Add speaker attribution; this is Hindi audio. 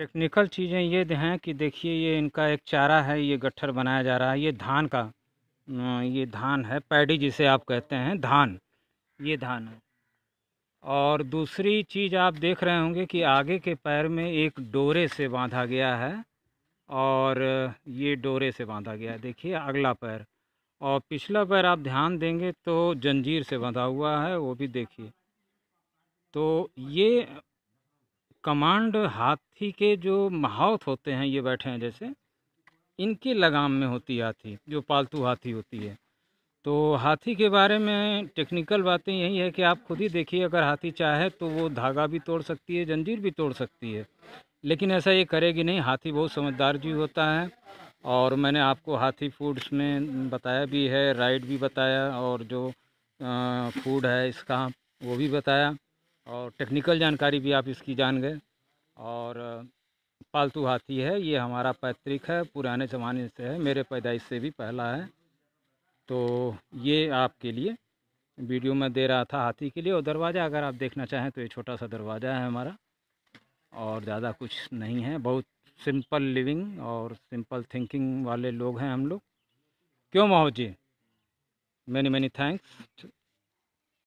Speaker 1: टेक्निकल चीज़ें ये हैं कि देखिए ये इनका एक चारा है ये गट्ठर बनाया जा रहा है ये धान का ये धान है पैडी जिसे आप कहते हैं धान ये धान है और दूसरी चीज़ आप देख रहे होंगे कि आगे के पैर में एक डोरे से बांधा गया है और ये डोरे से बांधा गया है देखिए अगला पैर और पिछला पैर आप ध्यान देंगे तो जंजीर से बांधा हुआ है वो भी देखिए तो ये कमांड हाथी के जो महावत होते हैं ये बैठे हैं जैसे इनकी लगाम में होती है हाथी जो पालतू हाथी होती है तो हाथी के बारे में टेक्निकल बातें यही है कि आप खुद ही देखिए अगर हाथी चाहे तो वो धागा भी तोड़ सकती है जंजीर भी तोड़ सकती है लेकिन ऐसा ये करेगी नहीं हाथी बहुत समझदार जीव होता है और मैंने आपको हाथी फूड्स में बताया भी है राइड भी बताया और जो फूड है इसका वो भी बताया और टेक्निकल जानकारी भी आप इसकी जान गए और पालतू हाथी है ये हमारा पैतृक है पुराने ज़माने से है मेरे पैदाइश से भी पहला है तो ये आपके लिए वीडियो में दे रहा था हाथी के लिए और दरवाज़ा अगर आप देखना चाहें तो ये छोटा सा दरवाज़ा है हमारा और ज़्यादा कुछ नहीं है बहुत सिंपल लिविंग और सिंपल थिंकिंग वाले लोग हैं हम लोग क्यों माहौज जी मैनी मैनी थैंक्स